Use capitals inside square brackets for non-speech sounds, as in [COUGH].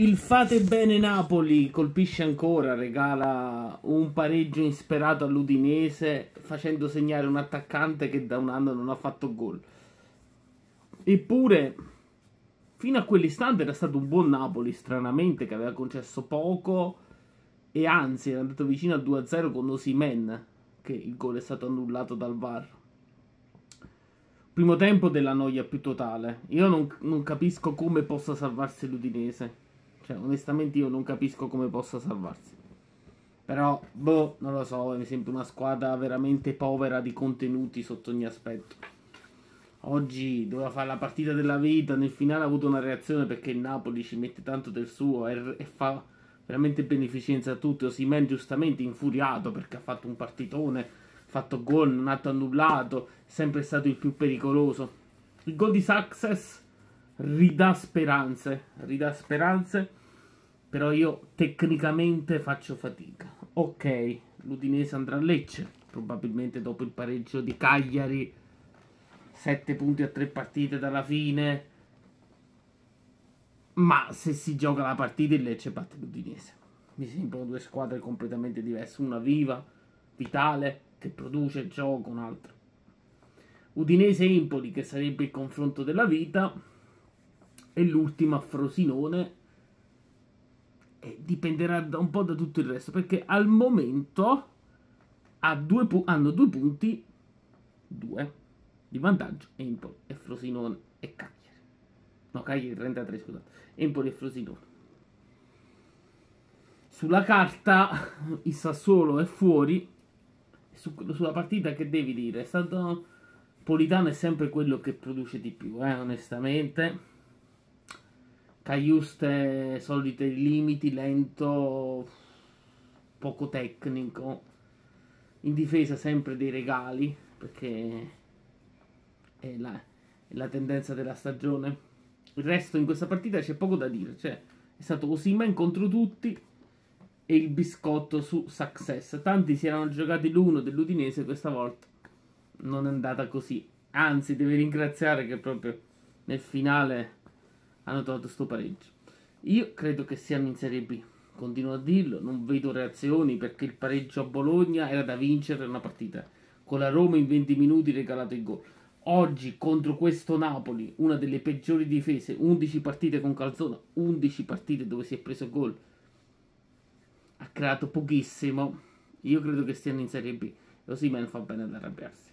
Il fate bene Napoli colpisce ancora, regala un pareggio insperato all'Udinese facendo segnare un attaccante che da un anno non ha fatto gol. Eppure, fino a quell'istante era stato un buon Napoli, stranamente, che aveva concesso poco e anzi era andato vicino a 2-0 con Osimen, che il gol è stato annullato dal VAR primo tempo della noia più totale. Io non, non, capisco come possa salvarsi l'Udinese. Cioè, onestamente io non capisco come possa salvarsi. Però, boh, non lo so, mi sembra una squadra veramente povera di contenuti sotto ogni aspetto. Oggi doveva fare la partita della vita, nel finale ha avuto una reazione perché il Napoli ci mette tanto del suo e, e fa veramente beneficenza a tutti. Osimen giustamente infuriato perché ha fatto un partitone, fatto gol, un atto annullato, sempre stato il più pericoloso. Il gol di Success ridà speranze, ridà speranze, però io tecnicamente faccio fatica. Ok, l'Udinese andrà a Lecce, probabilmente dopo il pareggio di Cagliari, 7 punti a 3 partite dalla fine, ma se si gioca la partita il Lecce batte l'Udinese. Mi sembrano due squadre completamente diverse, una viva, vitale, che produce il gioco, un'altra. Udinese-Empoli, che sarebbe il confronto della vita, e l'ultima Frosinone e eh, dipenderà da, un po' da tutto il resto perché al momento due hanno due punti due di vantaggio Empoli e Frosinone e Cagliari no Cagliari 33 scusate Empoli e Frosinone sulla carta [LAUGHS] il Sassuolo è fuori su, sulla partita che devi dire è stato Politano è sempre quello che produce di più eh, onestamente Caiuste solite limiti, lento, poco tecnico, in difesa sempre dei regali, perché è la, è la tendenza della stagione. Il resto in questa partita c'è poco da dire, cioè è stato così Osimen contro tutti e il biscotto su Success. Tanti si erano giocati l'uno dell'Udinese, questa volta non è andata così. Anzi, devi ringraziare che proprio nel finale hanno trovato sto pareggio. Io credo che siamo in Serie B, continuo a dirlo, non vedo reazioni perché il pareggio a Bologna era da vincere una partita. Con la Roma in 20 minuti regalato il gol. Oggi contro questo Napoli, una delle peggiori difese, 11 partite con Calzona, 11 partite dove si è preso gol, ha creato pochissimo. Io credo che stiano in Serie B. così me ne fa bene ad arrabbiarsi.